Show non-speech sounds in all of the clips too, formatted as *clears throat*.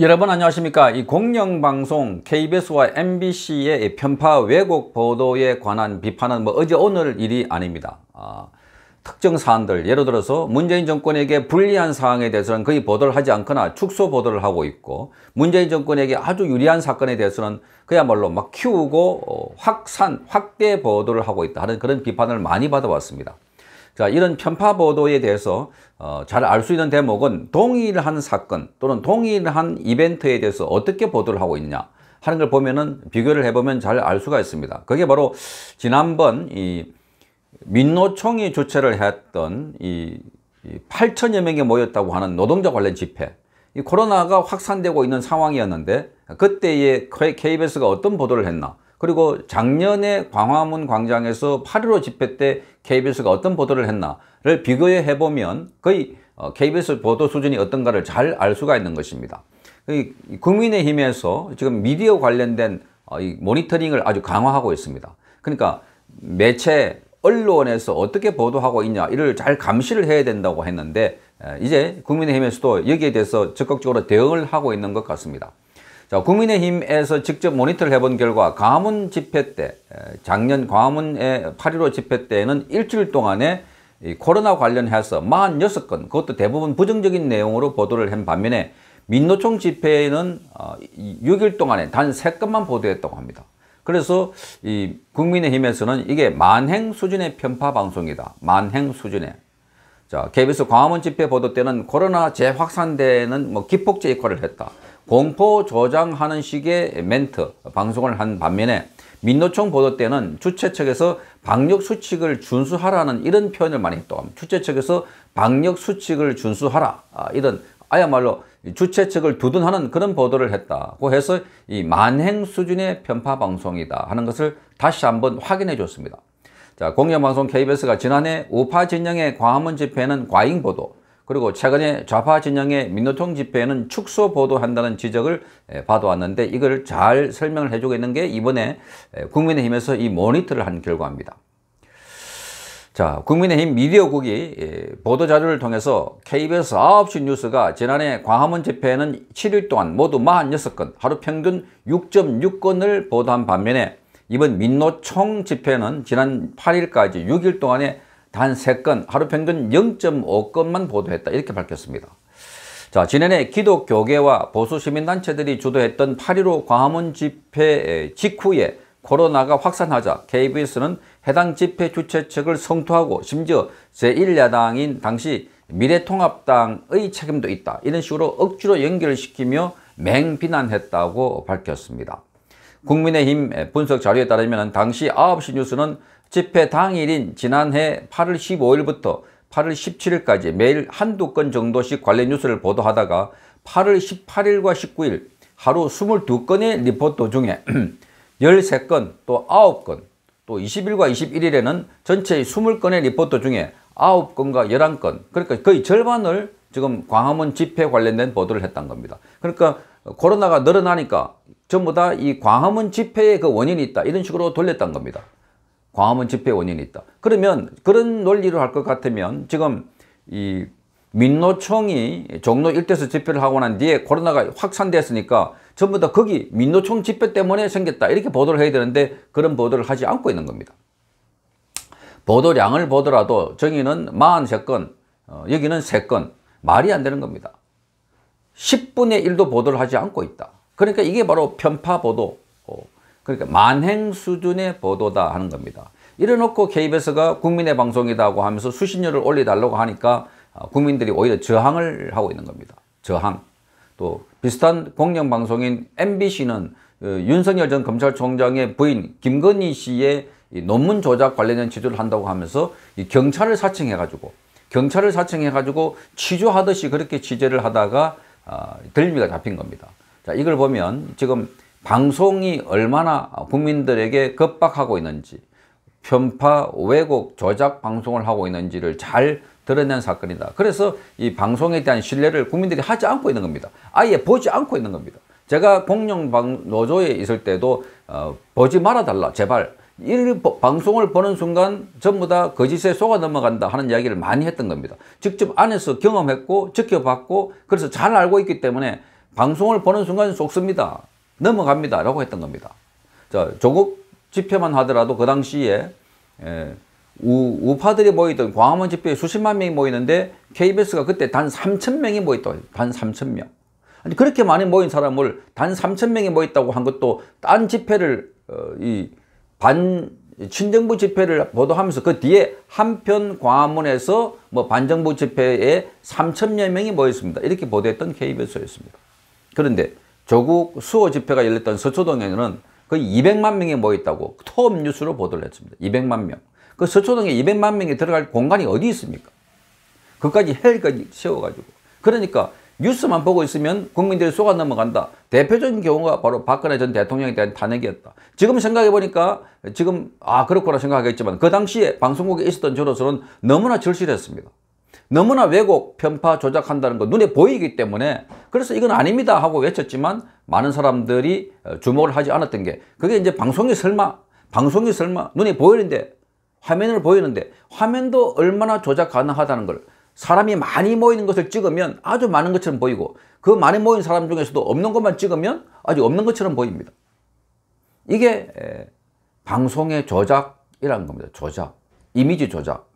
여러분 안녕하십니까 이 공영방송 KBS와 MBC의 편파 왜곡 보도에 관한 비판은 뭐 어제 오늘 일이 아닙니다 아, 특정 사안들 예를 들어서 문재인 정권에게 불리한 사항에 대해서는 거의 보도를 하지 않거나 축소 보도를 하고 있고 문재인 정권에게 아주 유리한 사건에 대해서는 그야말로 막 키우고 어, 확산 확대 보도를 하고 있다 하는 그런 비판을 많이 받아왔습니다 자, 이런 편파 보도에 대해서 어, 잘 알 수 있는 대목은 동일한 사건 또는 동일한 이벤트에 대해서 어떻게 보도를 하고 있냐 하는 걸 보면은 비교를 해보면 잘 알 수가 있습니다. 그게 바로 지난번 이 민노총이 주최를 했던 이 8천여 명이 모였다고 하는 노동자 관련 집회 이 코로나가 확산되고 있는 상황이었는데 그때의 KBS가 어떤 보도를 했나 그리고 작년에 광화문 광장에서 8.15 집회 때 KBS가 어떤 보도를 했나를 비교해 보면 거의 KBS 어, 보도 수준이 어떤가를 잘 알 수가 있는 것입니다. 국민의힘에서 지금 미디어 관련된 어, 모니터링을 아주 강화하고 있습니다. 그러니까 매체, 언론에서 어떻게 보도하고 있냐 이를 잘 감시를 해야 된다고 했는데 이제 국민의힘에서도 여기에 대해서 적극적으로 대응을 하고 있는 것 같습니다. 자, 국민의힘에서 직접 모니터를 해본 결과 광화문 집회 때 작년 광화문의 8.15 집회 때는 일주일 동안에 코로나 관련해서 46건 그것도 대부분 부정적인 내용으로 보도를 한 반면에 민노총 집회에는 6일 어, 동안에 단 3건만 보도했다고 합니다. 그래서 이 국민의힘에서는 이게 만행 수준의 편파 방송이다. 만행 수준의. 자, KBS 광화문 집회 보도 때는 코로나 재확산되는 뭐 기폭제 역할을 했다. 공포 조장하는 식의 멘트 방송을 한 반면에 민노총 보도 때는 주최 측에서 방역 수칙을 준수하라는 이런 표현을 많이 또 주최 측에서 방역 수칙을 준수하라 아, 이런 아야말로 주최 측을 두둔하는 그런 보도를 했다고 해서 이 만행 수준의 편파 방송이다 하는 것을 다시 한번 확인해 줬습니다. 자, 공영방송 KBS가 지난해 우파 진영의 광화문 집회는 과잉 보도, 그리고 최근에 좌파 진영의 민노총 집회에는 축소 보도한다는 지적을 받아왔는데 이걸 잘 설명을 해주고 있는 게 이번에 국민의힘에서 이 모니터를 한 결과입니다. 자, 국민의힘 미디어국이 보도자료를 통해서 KBS 9시 뉴스가 지난해 광화문 집회에는 7일 동안 모두 46건, 하루 평균 6.6건을 보도한 반면에 이번 민노총 집회는 지난 8일까지 6일 동안에 단 3건, 하루 평균 0.5건만 보도했다. 이렇게 밝혔습니다. 자, 지난해 기독교계와 보수시민단체들이 주도했던 8.15 광화문 집회 직후에 코로나가 확산하자 KBS는 해당 집회 주최 측을 성토하고 심지어 제1야당인 당시 미래통합당의 책임도 있다. 이런 식으로 억지로 연결시키며 맹비난했다고 밝혔습니다. 국민의힘 분석 자료에 따르면 당시 9시 뉴스는 집회 당일인 지난해 8월 15일부터 8월 17일까지 매일 한두 건 정도씩 관련 뉴스를 보도하다가 8월 18일과 19일 하루 22건의 리포트 중에 13건 *clears throat* 또 9건 또 20일과 21일에는 전체의 20건의 리포트 중에 9건과 11건 그러니까 거의 절반을 지금 광화문 집회 관련된 보도를 했던 겁니다. 그러니까 코로나가 늘어나니까 전부 다 이 광화문 집회의 그 원인이 있다 이런 식으로 돌렸던 겁니다. 광화문 집회 원인이 있다. 그러면 그런 논리를 할것 같으면 지금 이 민노총이 종로 일대에서 집회를 하고 난 뒤에 코로나가 확산됐으니까 전부 다 거기 민노총 집회 때문에 생겼다 이렇게 보도를 해야 되는데 그런 보도를 하지 않고 있는 겁니다. 보도량을 보더라도 정의는 43건, 어, 여기는 3건 말이 안 되는 겁니다. 10분의 1도 보도를 하지 않고 있다. 그러니까 이게 바로 편파 보도, 그러니까 만행 수준의 보도다 하는 겁니다. 이래놓고 KBS가 국민의 방송이라고 하면서 수신료를 올려달라고 하니까 아, 국민들이 오히려 저항을 하고 있는 겁니다. 저항. 또 비슷한 공영방송인 MBC는 어, 윤석열 전 검찰총장의 부인 김건희 씨의 논문 조작 관련된 취조를 한다고 하면서 경찰을 사칭해가지고 경찰을 사칭해가지고 취조하듯이 그렇게 취재를 하다가 아, 들미가 잡힌 겁니다. 자 이걸 보면 지금 방송이 얼마나 국민들에게 급박하고 있는지 편파, 왜곡, 조작 방송을 하고 있는지를 잘 드러낸 사건이다. 그래서 이 방송에 대한 신뢰를 국민들이 하지 않고 있는 겁니다. 아예 보지 않고 있는 겁니다. 제가 공룡방 노조에 있을 때도 어, 보지 말아달라 제발 이 방송을 보는 순간 전부 다 거짓에 속아 넘어간다 하는 이야기를 많이 했던 겁니다. 직접 안에서 경험했고 지켜봤고 그래서 잘 알고 있기 때문에 방송을 보는 순간 속습니다. 넘어갑니다. 라고 했던 겁니다. 자, 조국 집회만 하더라도 그 당시에 에, 예, 우, 파들이 모이던 광화문 집회에 수십만 명이 모이는데 KBS가 그때 단 3천 명이 모였다. 단 3천 명. 아니 그렇게 많이 모인 사람을 단 3천 명이 모였다고 한 것도 딴 집회를 어, 이반 친정부 집회를 보도하면서 그 뒤에 한편 광화문에서 뭐 반정부 집회에 3천여 명이 모였습니다. 이렇게 보도했던 KBS였습니다. 그런데 조국 수호 집회가 열렸던 서초동에는 거의 200만 명이 모였다고 톱 뉴스로 보도를 했습니다. 200만 명. 그 서초동에 200만 명이 들어갈 공간이 어디 있습니까? 그까지 헬까지 세워가지고. 그러니까 뉴스만 보고 있으면 국민들이 쏘가 넘어간다. 대표적인 경우가 바로 박근혜 전 대통령에 대한 탄핵이었다. 지금 생각해보니까 지금 아 그렇구나 생각하겠지만 그 당시에 방송국에 있었던 저로서는 너무나 절실했습니다. 너무나 왜곡, 편파, 조작한다는 거 눈에 보이기 때문에 그래서 이건 아닙니다 하고 외쳤지만 많은 사람들이 어, 주목을 하지 않았던 게 그게 이제 방송이 설마, 방송이 설마 눈에 보이는데 화면을 보이는데 화면도 얼마나 조작 가능하다는 걸 사람이 많이 모이는 것을 찍으면 아주 많은 것처럼 보이고 그 많이 모인 사람 중에서도 없는 것만 찍으면 아주 없는 것처럼 보입니다. 이게 방송의 조작이라는 겁니다. 조작, 이미지 조작.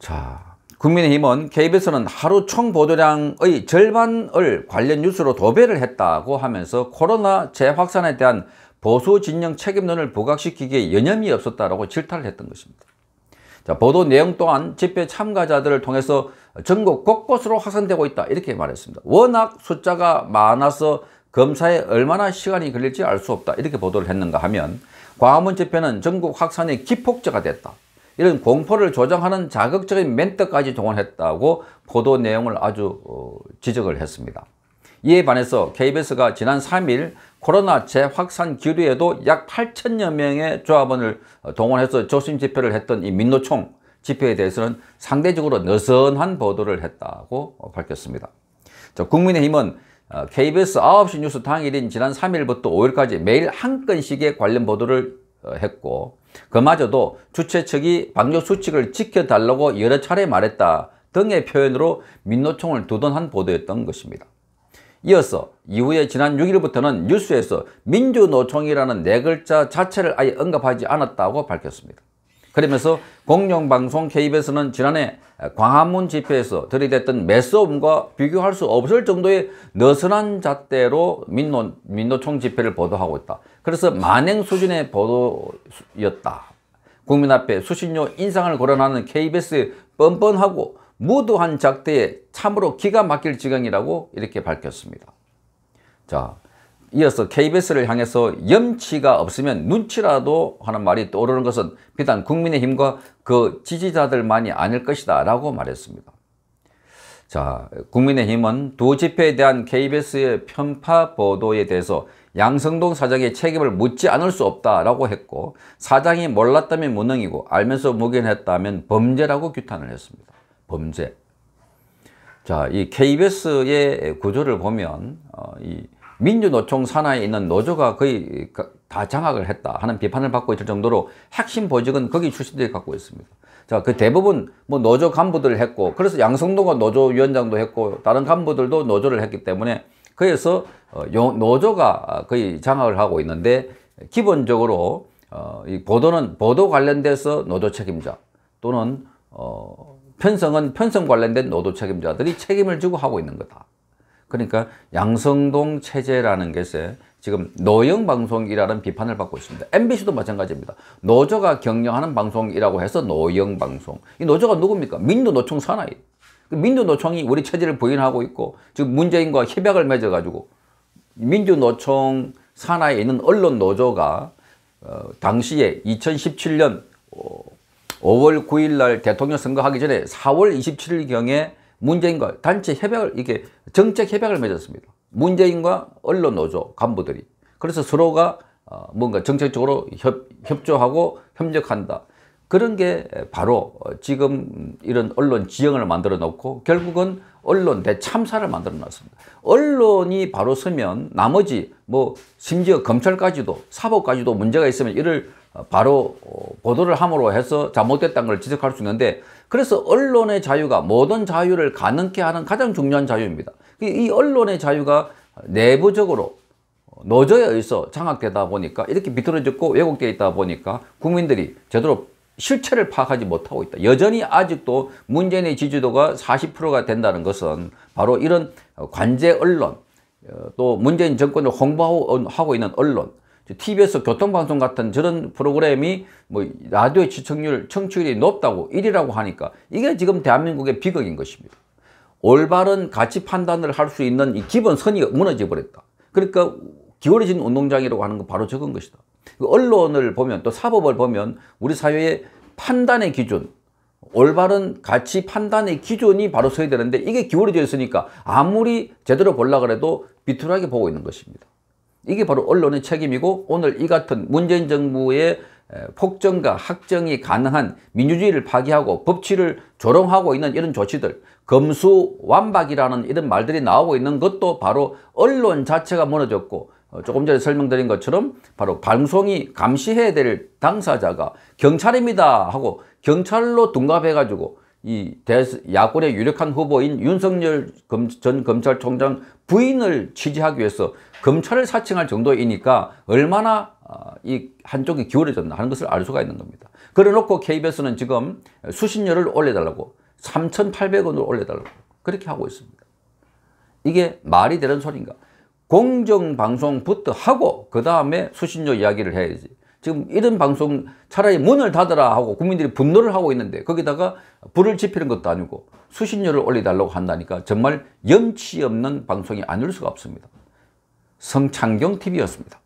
자, 국민의힘은 KBS는 하루 총 보도량의 절반을 관련 뉴스로 도배를 했다고 하면서 코로나 재확산에 대한 보수 진영 책임론을 부각시키기에 여념이 없었다고 질타를 했던 것입니다. 자, 보도 내용 또한 집회 참가자들을 통해서 전국 곳곳으로 확산되고 있다 이렇게 말했습니다. 워낙 숫자가 많아서 검사에 얼마나 시간이 걸릴지 알 수 없다 이렇게 보도를 했는가 하면 광화문 집회는 전국 확산의 기폭제가 됐다. 이런 공포를 조정하는 자극적인 멘트까지 동원했다고 보도 내용을 아주 어, 지적을 했습니다. 이에 반해서 KBS가 지난 3일 코로나 재확산 기류에도 약 8천여 명의 조합원을 어, 동원해서 조심 집회를 했던 이 민노총 집회에 대해서는 상대적으로 느슨한 보도를 했다고 밝혔습니다. 국민의힘은 KBS 어, 9시 뉴스 당일인 지난 3일부터 5일까지 매일 한 건씩의 관련 보도를 했고 그마저도 주최 측이 방역 수칙을 지켜달라고 여러 차례 말했다 등의 표현으로 민노총을 두둔한 보도였던 것입니다. 이어서 이후에 지난 6일부터는 뉴스에서 민주노총이라는 네 글자 자체를 아예 언급하지 않았다고 밝혔습니다. 그러면서 공영방송 KBS는 지난해 광화문 집회에서 들이댔던 매스옴과 비교할 수 없을 정도의 느슨한 잣대로 민노, 민노총 집회를 보도하고 있다. 그래서 만행 수준의 보도였다. 국민 앞에 수신료 인상을 거론하는 KBS 의 뻔뻔하고 무도한 작대에 참으로 기가 막힐 지경이라고 이렇게 밝혔습니다. 자, 이어서 KBS를 향해서 염치가 없으면 눈치라도 하는 말이 떠오르는 것은 비단 국민의힘과 그 지지자들만이 아닐 것이다 라고 말했습니다. 자, 국민의힘은 두 집회에 대한 KBS의 편파 보도에 대해서 양성동 사장의 책임을 묻지 않을 수 없다라고 했고 사장이 몰랐다면 무능이고 알면서 묵인했다면 범죄라고 규탄을 했습니다. 범죄. 자, 이 KBS의 구조를 보면 어, 이 민주노총 산하에 있는 노조가 거의 다 장악을 했다 하는 비판을 받고 있을 정도로 핵심 보직은 거기 출신들이 갖고 있습니다. 자, 그 대부분 뭐 노조 간부들 했고 그래서 양성도가 노조위원장도 했고 다른 간부들도 노조를 했기 때문에 그래서 어, 노조가 거의 장악을 하고 있는데 기본적으로 어, 이 보도는 보도 관련돼서 노조 책임자 또는 어, 편성은 편성 관련된 노조 책임자들이 책임을 지고 하고 있는 거다. 그러니까 양성동 체제라는 것에 지금 노영 방송이라는 비판을 받고 있습니다. MBC도 마찬가지입니다. 노조가 경영하는 방송이라고 해서 노영 방송. 이 노조가 누굽니까? 민주노총 산하이. 그 민주노총이 우리 체제를 부인하고 있고 지금 문재인과 협약을 맺어가지고 민주노총 산하에 있는 언론 노조가 어, 당시에 2017년 5월 9일 날 대통령 선거하기 전에 4월 27일경에 문재인과 단체 협약을 이게 정책 협약을 맺었습니다. 문재인과 언론 노조 간부들이 그래서 서로가 어, 뭔가 정책적으로 협, 협조하고 협력한다. 그런 게 바로 지금 이런 언론 지형을 만들어 놓고 결국은 언론 대참사를 만들어 놨습니다. 언론이 바로 서면 나머지 뭐 심지어 검찰까지도 사법까지도 문제가 있으면 이를 바로 보도를 함으로 해서 잘못됐다는 걸 지적할 수 있는데 그래서 언론의 자유가 모든 자유를 가능케 하는 가장 중요한 자유입니다. 이 언론의 자유가 내부적으로 노조에 의해서 장악되다 보니까 이렇게 비뚤어졌고 왜곡되어 있다 보니까 국민들이 제대로 실체를 파악하지 못하고 있다. 여전히 아직도 문재인의 지지도가 40%가 된다는 것은 바로 이런 관제 언론, 어, 또 문재인 정권을 홍보하고 있는 언론, t 에 s 교통방송 같은 저런 프로그램이 뭐 라디오의 시청률, 청취율이 높다고 1위라고 하니까 이게 지금 대한민국의 비극인 것입니다. 올바른 가치 판단을 할 수 있는 이 기본선이 무너져 버렸다. 그러니까 기울어진 운동장이라고 하는 건 바로 적은 것이다. 그 언론을 보면 또 사법을 보면 우리 사회의 판단의 기준, 올바른 가치 판단의 기준이 바로 서야 되는데 이게 기울어져 있으니까 아무리 제대로 볼라 그래도 비뚤하게 보고 있는 것입니다. 이게 바로 언론의 책임이고 오늘 이 같은 문재인 정부의 폭정과 학정이 가능한 민주주의를 파기하고 법치를 조롱하고 있는 이런 조치들 검수 완박이라는 이런 말들이 나오고 있는 것도 바로 언론 자체가 무너졌고 어, 조금 전에 설명드린 것처럼 바로 방송이 감시해야 될 당사자가 경찰입니다 하고 경찰로 둔갑해 가지고 이 야권의 유력한 후보인 윤석열 전 검찰총장 부인을 취재하기 위해서 검찰을 사칭할 정도이니까 얼마나 어, 이 한쪽이 기울어졌나 하는 것을 알 수가 있는 겁니다. 그래놓고 KBS는 지금 수신료를 올려달라고 3,800원으로 올려달라고 그렇게 하고 있습니다. 이게 말이 되는 소리인가 공정방송부터 하고 그 다음에 수신료 이야기를 해야지. 지금 이런 방송 차라리 문을 닫으라 하고 국민들이 분노를 하고 있는데 거기다가 불을 지피는 것도 아니고 수신료를 올려달라고 한다니까 정말 염치 없는 방송이 아닐 수가 없습니다. 성창경 TV였습니다.